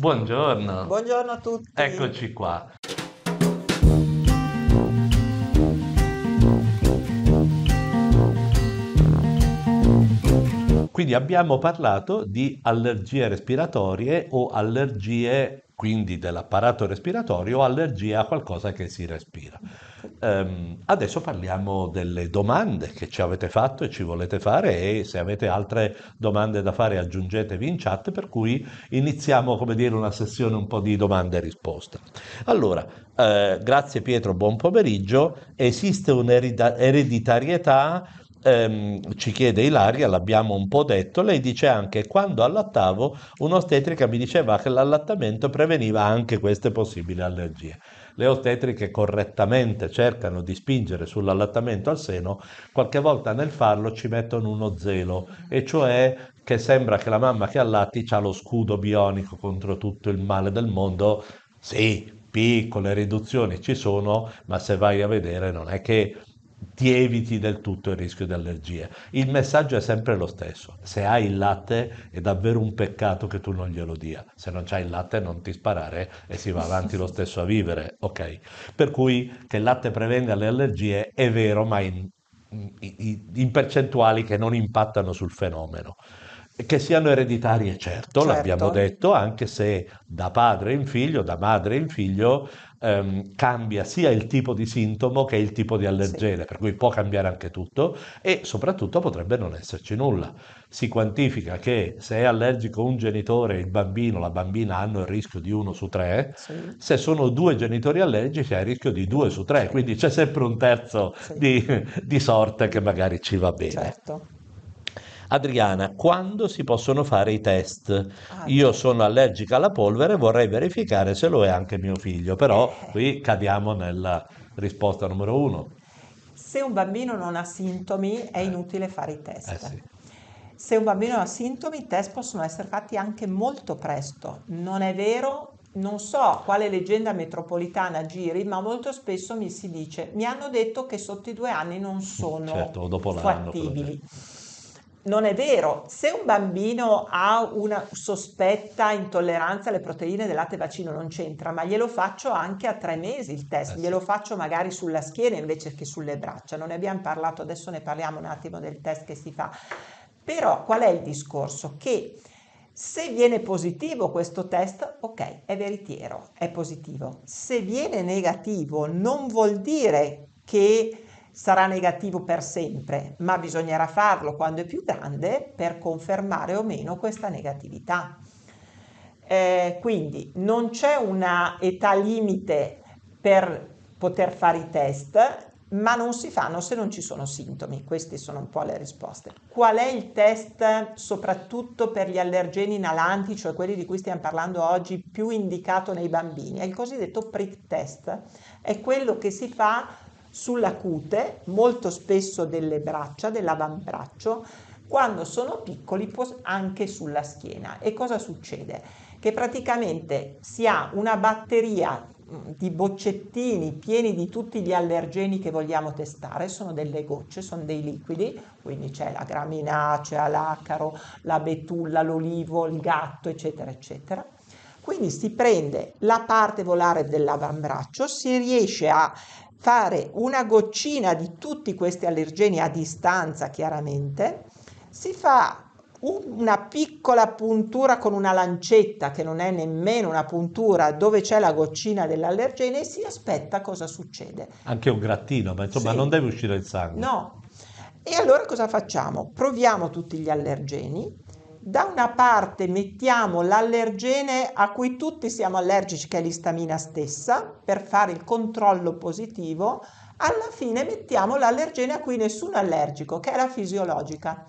Buongiorno. Buongiorno a tutti. Eccoci qua. Quindi abbiamo parlato di allergie respiratorie o allergie quindi dell'apparato respiratorio o allergia a qualcosa che si respira. Um, adesso parliamo delle domande che ci avete fatto e ci volete fare e se avete altre domande da fare aggiungetevi in chat per cui iniziamo come dire una sessione un po' di domande e risposte. Allora, eh, grazie Pietro, buon pomeriggio. Esiste un'ereditarietà Ehm, ci chiede Ilaria, l'abbiamo un po' detto, lei dice anche quando allattavo un'ostetrica mi diceva che l'allattamento preveniva anche queste possibili allergie le ostetriche correttamente cercano di spingere sull'allattamento al seno, qualche volta nel farlo ci mettono uno zelo, e cioè che sembra che la mamma che allatti ha lo scudo bionico contro tutto il male del mondo. Sì, piccole riduzioni ci sono, ma se vai a vedere non è che ti eviti del tutto il rischio di allergia. Il messaggio è sempre lo stesso. Se hai il latte è davvero un peccato che tu non glielo dia. Se non c'hai il latte non ti sparare e si va avanti lo stesso a vivere, ok? Per cui che il latte prevenga le allergie è vero, ma in, in, in percentuali che non impattano sul fenomeno. Che siano ereditarie, certo, certo, l'abbiamo detto, anche se da padre in figlio, da madre in figlio, ehm, cambia sia il tipo di sintomo che il tipo di allergene, sì. per cui può cambiare anche tutto e soprattutto potrebbe non esserci nulla. Si quantifica che se è allergico un genitore, il bambino, la bambina hanno il rischio di uno su tre, sì. se sono due genitori allergici hai il rischio di due su tre, quindi c'è sempre un terzo sì. di, di, sorte che magari ci va bene. Certo. Adriana, quando si possono fare i test? Ah, Io sono allergica alla polvere, e vorrei verificare se lo è anche mio figlio, però eh. qui cadiamo nella risposta numero uno. Se un bambino non ha sintomi è eh. inutile fare i test. Eh sì. Se un bambino ha sintomi, i test possono essere fatti anche molto presto. Non è vero non so quale leggenda metropolitana giri, ma molto spesso mi si dice, mi hanno detto che sotto i due anni non sono certo, fattibili. Certo non è vero. Se un bambino ha una sospetta intolleranza alle proteine del latte vaccino non c'entra, ma glielo faccio anche a tre mesi il test, eh, glielo sì. faccio magari sulla schiena invece che sulle braccia. Non ne abbiamo parlato, adesso ne parliamo un attimo del test che si fa. Però qual è il discorso? Che se viene positivo questo test, ok, è veritiero, è positivo. Se viene negativo non vuol dire che sarà negativo per sempre, ma bisognerà farlo quando è più grande per confermare o meno questa negatività. Eh, quindi non c'è una età limite per poter fare i test, ma non si fanno se non ci sono sintomi. Queste sono un po' le risposte. Qual è il test soprattutto per gli allergeni inalanti, cioè quelli di cui stiamo parlando oggi, più indicato nei bambini? È il cosiddetto prick test. È quello che si fa sulla cute, molto spesso delle braccia, dell'avambraccio, quando sono piccoli anche sulla schiena. E cosa succede? Che praticamente si ha una batteria di boccettini pieni di tutti gli allergeni che vogliamo testare, sono delle gocce, sono dei liquidi, quindi c'è la graminacea, l'acaro, la betulla, l'olivo, il gatto, eccetera, eccetera. Quindi si prende la parte volare dell'avambraccio, si riesce a fare una goccina di tutti questi allergeni a distanza chiaramente, si fa una piccola puntura con una lancetta che non è nemmeno una puntura dove c'è la goccina dell'allergene e si aspetta cosa succede. Anche un grattino, ma insomma sì. non deve uscire il sangue. No. E allora cosa facciamo? Proviamo tutti gli allergeni, da una parte mettiamo l'allergene a cui tutti siamo allergici, che è l'istamina stessa, per fare il controllo positivo, alla fine mettiamo l'allergene a cui nessuno è allergico, che è la fisiologica.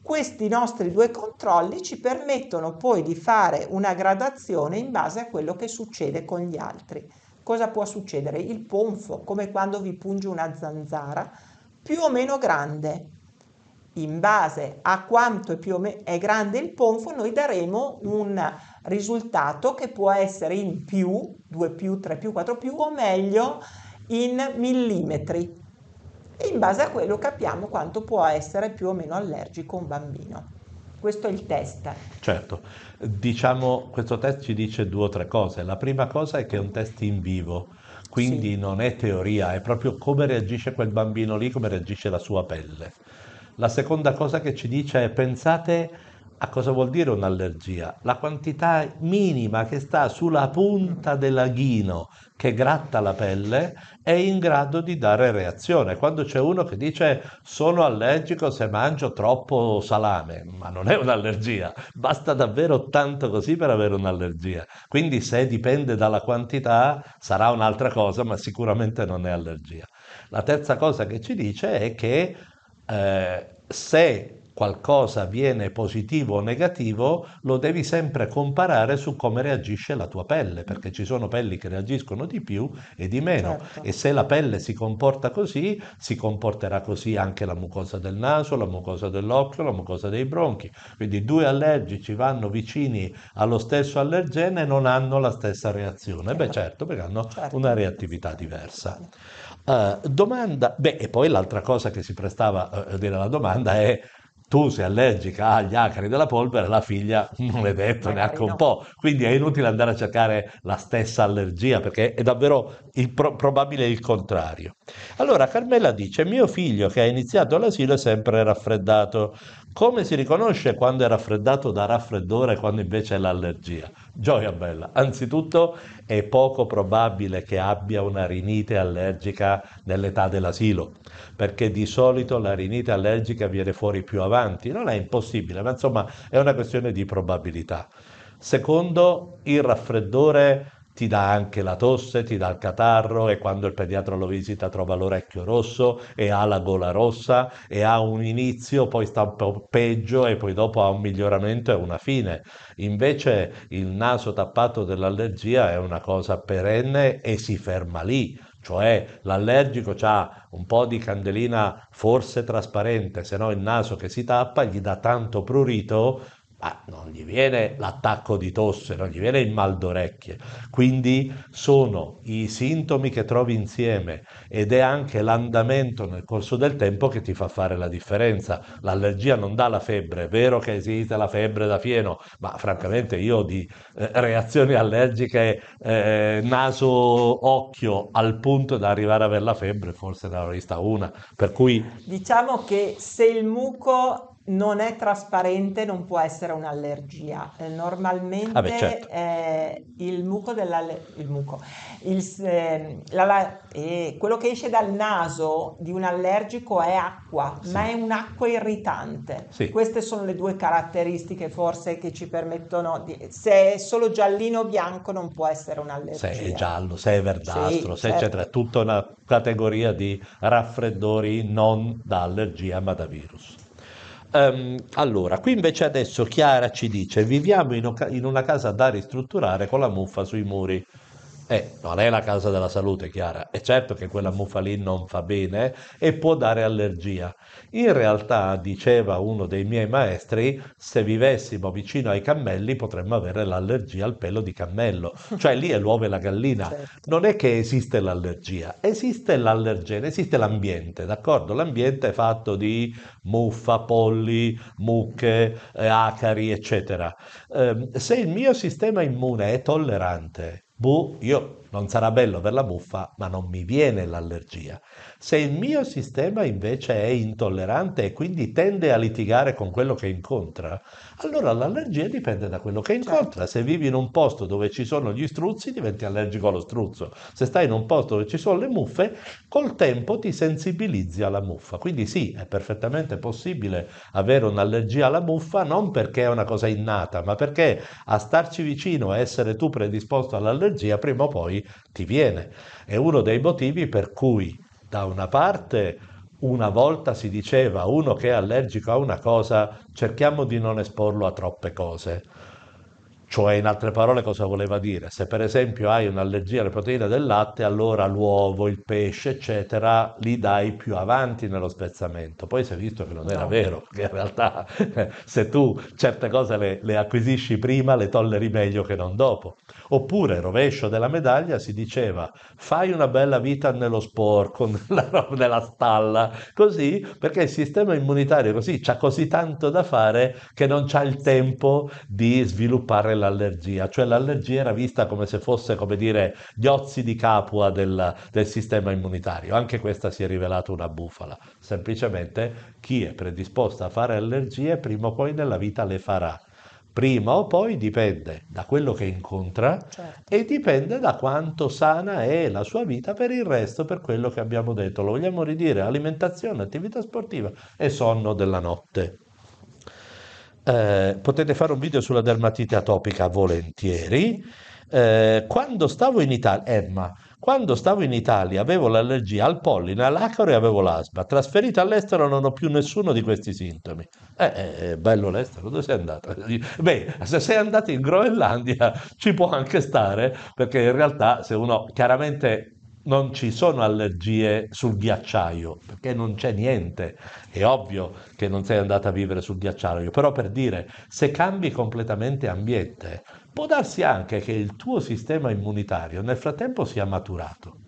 Questi nostri due controlli ci permettono poi di fare una gradazione in base a quello che succede con gli altri. Cosa può succedere? Il ponfo, come quando vi punge una zanzara, più o meno grande, in base a quanto è, più o meno è grande il ponfo, noi daremo un risultato che può essere in più, 2 più, 3 più, 4 più, o meglio in millimetri. E in base a quello capiamo quanto può essere più o meno allergico un bambino. Questo è il test. Certo, diciamo, questo test ci dice due o tre cose. La prima cosa è che è un test in vivo, quindi sì. non è teoria, è proprio come reagisce quel bambino lì, come reagisce la sua pelle. La seconda cosa che ci dice è pensate a cosa vuol dire un'allergia, la quantità minima che sta sulla punta dell'aghino che gratta la pelle è in grado di dare reazione. Quando c'è uno che dice sono allergico se mangio troppo salame, ma non è un'allergia, basta davvero tanto così per avere un'allergia. Quindi se dipende dalla quantità sarà un'altra cosa, ma sicuramente non è allergia. La terza cosa che ci dice è che É, se qualcosa viene positivo o negativo, lo devi sempre comparare su come reagisce la tua pelle, perché ci sono pelli che reagiscono di più e di meno. Certo. E se la pelle si comporta così, si comporterà così anche la mucosa del naso, la mucosa dell'occhio, la mucosa dei bronchi. Quindi due allergici vanno vicini allo stesso allergene e non hanno la stessa reazione. Beh certo, perché hanno certo. una reattività diversa. Uh, domanda, beh, e poi l'altra cosa che si prestava eh, a dire alla domanda è tu sei allergica agli acari della polvere, la figlia non è detto Magari neanche un po'. Quindi è inutile andare a cercare la stessa allergia perché è davvero il pro- probabile il contrario. Allora Carmela dice: Mio figlio che ha iniziato l'asilo è sempre raffreddato. Come si riconosce quando è raffreddato da raffreddore e quando invece è l'allergia? Gioia bella, anzitutto è poco probabile che abbia una rinite allergica nell'età dell'asilo, perché di solito la rinite allergica viene fuori più avanti, non è impossibile, ma insomma è una questione di probabilità. Secondo, il raffreddore ti dà anche la tosse, ti dà il catarro e quando il pediatra lo visita trova l'orecchio rosso e ha la gola rossa e ha un inizio, poi sta un po' peggio e poi dopo ha un miglioramento e una fine. Invece il naso tappato dell'allergia è una cosa perenne e si ferma lì. Cioè l'allergico ha un po' di candelina forse trasparente, se no il naso che si tappa gli dà tanto prurito ma non gli viene l'attacco di tosse, non gli viene il mal d'orecchie. Quindi sono i sintomi che trovi insieme ed è anche l'andamento nel corso del tempo che ti fa fare la differenza. L'allergia non dà la febbre, è vero che esiste la febbre da fieno, ma francamente io di eh, reazioni allergiche eh, naso-occhio al punto da arrivare a avere la febbre forse ne avrei vista una. Per cui... Diciamo che se il muco non è trasparente, non può essere un'allergia. Eh, normalmente ah beh, certo. eh, il muco dell'allergia, eh, la, eh, quello che esce dal naso di un allergico è acqua, sì. ma è un'acqua irritante. Sì. Queste sono le due caratteristiche forse che ci permettono di... Se è solo giallino o bianco non può essere un'allergia. Se è giallo, se è verdastro, sì, se certo. eccetera, è tutta una categoria di raffreddori non da allergia ma da virus. Um, allora, qui invece adesso Chiara ci dice: viviamo in, in una casa da ristrutturare con la muffa sui muri. Eh, non è la causa della salute, Chiara. È certo che quella muffa lì non fa bene e può dare allergia. In realtà, diceva uno dei miei maestri, se vivessimo vicino ai cammelli potremmo avere l'allergia al pelo di cammello. Cioè lì è l'uovo e la gallina. Certo. Non è che esiste l'allergia, esiste l'allergene, esiste l'ambiente, d'accordo? L'ambiente è fatto di muffa, polli, mucche, eh, acari, eccetera. Eh, se il mio sistema immune è tollerante Bu yok. Non sarà bello per la muffa, ma non mi viene l'allergia. Se il mio sistema invece è intollerante e quindi tende a litigare con quello che incontra, allora l'allergia dipende da quello che certo. incontra. Se vivi in un posto dove ci sono gli struzzi, diventi allergico allo struzzo. Se stai in un posto dove ci sono le muffe, col tempo ti sensibilizzi alla muffa. Quindi sì, è perfettamente possibile avere un'allergia alla muffa non perché è una cosa innata, ma perché a starci vicino a essere tu predisposto all'allergia, prima o poi ti viene. È uno dei motivi per cui da una parte una volta si diceva uno che è allergico a una cosa cerchiamo di non esporlo a troppe cose. Cioè, in altre parole, cosa voleva dire? Se per esempio hai un'allergia alle proteine del latte, allora l'uovo, il pesce, eccetera, li dai più avanti nello spezzamento. Poi si è visto che non era no. vero, che in realtà se tu certe cose le, le acquisisci prima, le tolleri meglio che non dopo. Oppure, rovescio della medaglia, si diceva fai una bella vita nello sporco, nella, nella stalla, così, perché il sistema immunitario così c'ha così tanto da fare che non c'ha il tempo di sviluppare l'allergia, cioè l'allergia era vista come se fosse, come dire, gli ozzi di capua del, del sistema immunitario. Anche questa si è rivelata una bufala. Semplicemente chi è predisposto a fare allergie prima o poi nella vita le farà prima o poi dipende da quello che incontra certo. e dipende da quanto sana è la sua vita per il resto, per quello che abbiamo detto. Lo vogliamo ridire, alimentazione, attività sportiva e sonno della notte. Eh, potete fare un video sulla dermatite atopica volentieri. Eh, quando stavo in Italia, Emma, quando stavo in Italia avevo l'allergia al polline, all'acaro e avevo l'asma. Trasferita all'estero non ho più nessuno di questi sintomi. Eh, eh, eh bello l'estero, dove sei andato? Beh, se sei andato in Groenlandia ci può anche stare, perché in realtà se uno chiaramente non ci sono allergie sul ghiacciaio, perché non c'è niente. È ovvio che non sei andata a vivere sul ghiacciaio, però per dire, se cambi completamente ambiente, può darsi anche che il tuo sistema immunitario nel frattempo sia maturato.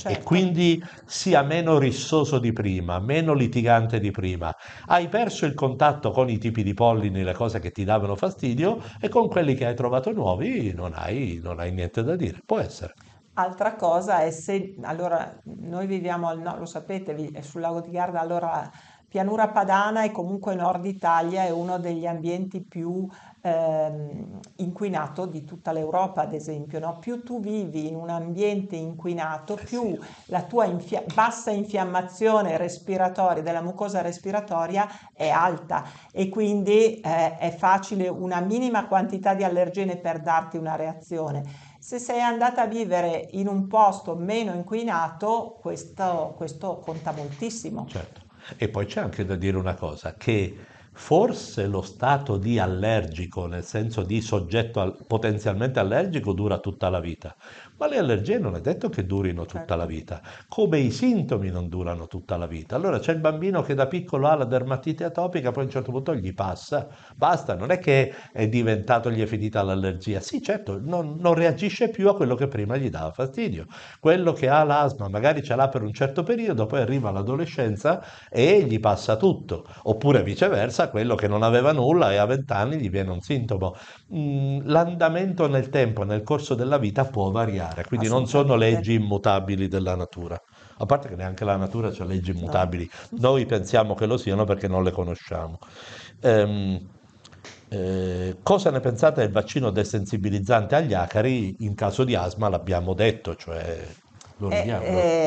Certo. e quindi sia meno rissoso di prima, meno litigante di prima. Hai perso il contatto con i tipi di pollini, le cose che ti davano fastidio, e con quelli che hai trovato nuovi non hai, non hai niente da dire. Può essere. Altra cosa è se, allora, noi viviamo, al, nord, lo sapete, è sul lago di Garda, allora pianura padana e comunque nord Italia è uno degli ambienti più ehm, inquinato di tutta l'Europa, ad esempio. No? Più tu vivi in un ambiente inquinato, eh, più la tua infia- bassa infiammazione respiratoria della mucosa respiratoria è alta e quindi eh, è facile una minima quantità di allergene per darti una reazione se sei andata a vivere in un posto meno inquinato, questo, questo conta moltissimo. Certo. E poi c'è anche da dire una cosa, che forse lo stato di allergico, nel senso di soggetto al, potenzialmente allergico, dura tutta la vita, ma le allergie non è detto che durino tutta la certo. vita, come i sintomi non durano tutta la vita. Allora c'è il bambino che da piccolo ha la dermatite atopica, poi a un certo punto gli passa, basta, non è che è diventato, gli è finita l'allergia, sì certo, non, non reagisce più a quello che prima gli dava fastidio. Quello che ha l'asma magari ce l'ha per un certo periodo, poi arriva l'adolescenza e gli passa tutto, oppure viceversa quello che non aveva nulla e a 20 anni gli viene un sintomo. Boh. Mm, l'andamento nel tempo, nel corso della vita può variare, quindi non sono leggi immutabili della natura. A parte che neanche la natura ha leggi esatto. immutabili, noi pensiamo che lo siano perché non le conosciamo. Ehm, eh, cosa ne pensate del vaccino desensibilizzante agli acari? In caso di asma l'abbiamo detto, cioè lo eh,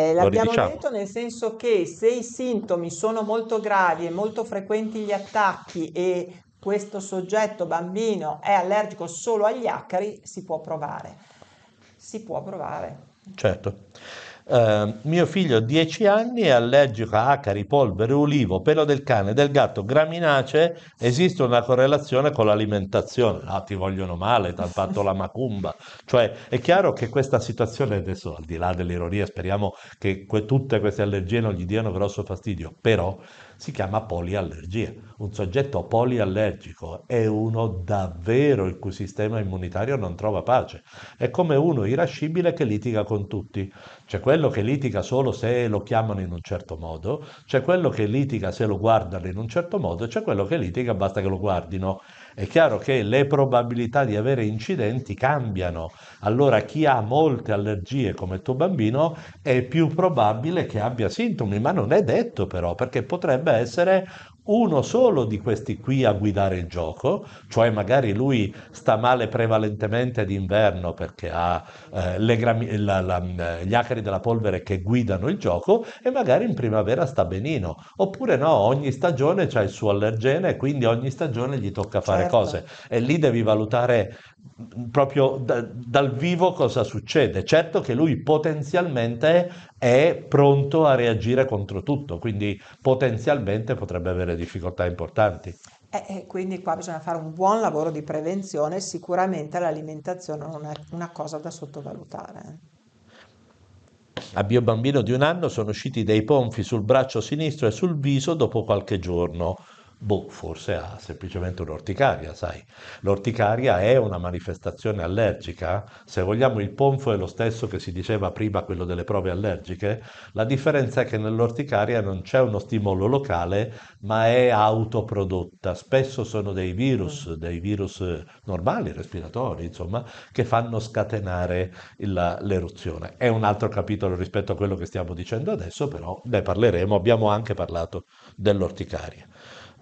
eh, l'abbiamo ridiciamo. detto nel senso che se i sintomi sono molto gravi e molto frequenti gli attacchi e questo soggetto bambino è allergico solo agli acari, si può provare. Si può provare. Certo. Ehm, mio figlio 10 anni è allergico a acari, polvere, ulivo, pelo del cane, del gatto, graminace, esiste una correlazione con l'alimentazione. no, ah, ti vogliono male, ti hanno fatto la macumba. Cioè, è chiaro che questa situazione, adesso al di là dell'ironia, speriamo che que- tutte queste allergie non gli diano grosso fastidio, però si chiama poliallergia. Un soggetto poliallergico è uno davvero il cui sistema immunitario non trova pace. È come uno irascibile che litiga con tutti. C'è quello che litiga solo se lo chiamano in un certo modo, c'è quello che litiga se lo guardano in un certo modo, c'è quello che litiga basta che lo guardino. È chiaro che le probabilità di avere incidenti cambiano, allora chi ha molte allergie come tuo bambino è più probabile che abbia sintomi, ma non è detto però, perché potrebbe essere uno solo di questi qui a guidare il gioco, cioè magari lui sta male prevalentemente d'inverno perché ha eh, le, la, la, eh, gli acari della polvere che guidano il gioco e magari in primavera sta benino, oppure no, ogni stagione c'è il suo allergene e quindi ogni stagione gli tocca fare certo. cose e lì devi valutare proprio da, dal vivo cosa succede. Certo che lui potenzialmente è pronto a reagire contro tutto, quindi potenzialmente potrebbe avere difficoltà importanti. E quindi qua bisogna fare un buon lavoro di prevenzione, sicuramente l'alimentazione non è una cosa da sottovalutare. A mio bambino di un anno sono usciti dei ponfi sul braccio sinistro e sul viso dopo qualche giorno. Boh, forse ha semplicemente un'orticaria, sai. L'orticaria è una manifestazione allergica, se vogliamo il ponfo è lo stesso che si diceva prima quello delle prove allergiche, la differenza è che nell'orticaria non c'è uno stimolo locale, ma è autoprodotta. Spesso sono dei virus, mm. dei virus eh, normali, respiratori, insomma, che fanno scatenare la, l'eruzione. È un altro capitolo rispetto a quello che stiamo dicendo adesso, però ne parleremo, abbiamo anche parlato dell'orticaria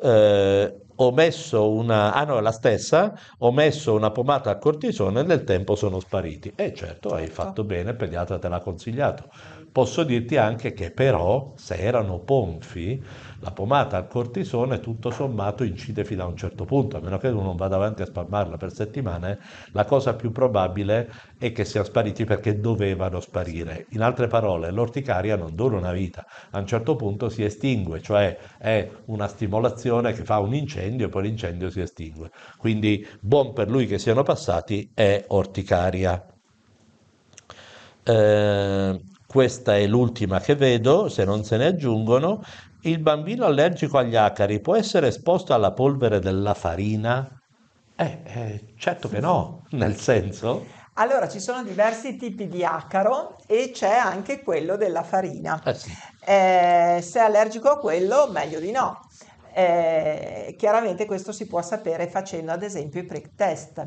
eh, ho messo una, ah no, la stessa, ho messo una pomata a cortisone e nel tempo sono spariti. E eh certo, hai certo. fatto bene, il pediatra te l'ha consigliato. Posso dirti anche che però, se erano ponfi, la pomata al cortisone tutto sommato incide fino a un certo punto, a meno che uno non vada avanti a spalmarla per settimane, la cosa più probabile è che siano spariti perché dovevano sparire. In altre parole, l'orticaria non dura una vita, a un certo punto si estingue, cioè è una stimolazione che fa un incendio e poi l'incendio si estingue. Quindi buon per lui che siano passati è orticaria. Eh, questa è l'ultima che vedo, se non se ne aggiungono, il bambino allergico agli acari può essere esposto alla polvere della farina? Eh, eh certo che no, nel senso... Allora, ci sono diversi tipi di acaro e c'è anche quello della farina. Eh sì. eh, se è allergico a quello, meglio di no. Eh, chiaramente questo si può sapere facendo ad esempio i prick test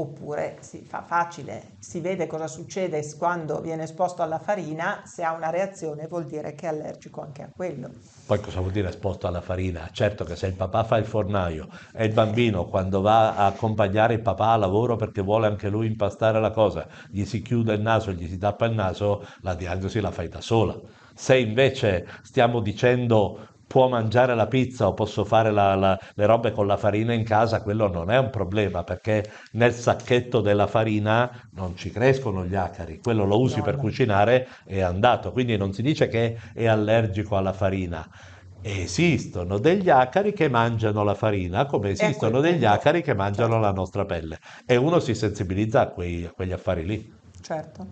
oppure si fa facile, si vede cosa succede quando viene esposto alla farina, se ha una reazione vuol dire che è allergico anche a quello. Poi cosa vuol dire esposto alla farina? Certo che se il papà fa il fornaio e il bambino quando va a accompagnare il papà a lavoro perché vuole anche lui impastare la cosa, gli si chiude il naso, gli si tappa il naso, la diagnosi la fai da sola. Se invece stiamo dicendo può mangiare la pizza o posso fare la, la, le robe con la farina in casa, quello non è un problema perché nel sacchetto della farina non ci crescono gli acari, quello lo usi per no. cucinare e è andato, quindi non si dice che è allergico alla farina. Esistono degli acari che mangiano la farina, come ecco. esistono degli acari che mangiano la nostra pelle e uno si sensibilizza a, quei, a quegli affari lì. Certo.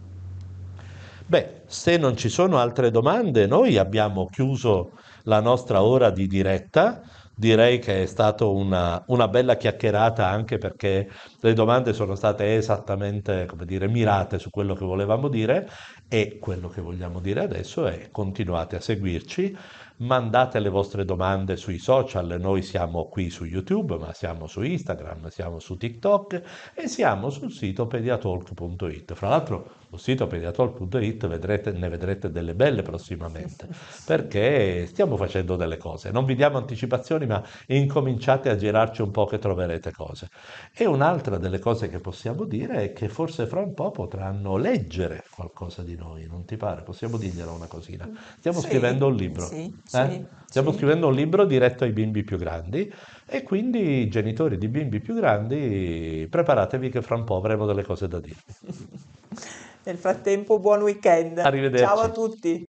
Beh, se non ci sono altre domande, noi abbiamo chiuso la nostra ora di diretta. Direi che è stata una, una, bella chiacchierata anche perché le domande sono state esattamente, come dire, mirate su quello che volevamo dire e quello che vogliamo dire adesso è continuate a seguirci, mandate le vostre domande sui social, noi siamo qui su YouTube, ma siamo su Instagram, siamo su TikTok e siamo sul sito pediatalk.it. Fra l'altro sul sito pediatol.it vedrete, ne vedrete delle belle prossimamente, perché stiamo facendo delle cose. Non vi diamo anticipazioni, ma incominciate a girarci un po' che troverete cose. E un'altra delle cose che possiamo dire è che forse fra un po' potranno leggere qualcosa di noi, non ti pare? Possiamo dirglielo una cosina. Stiamo sì, scrivendo un libro. Sì, eh? sì, Stiamo scrivendo un libro diretto ai bimbi più grandi e quindi, genitori di bimbi più grandi, preparatevi che fra un po' avremo delle cose da dire. Nel frattempo, buon weekend. Arrivederci. Ciao a tutti.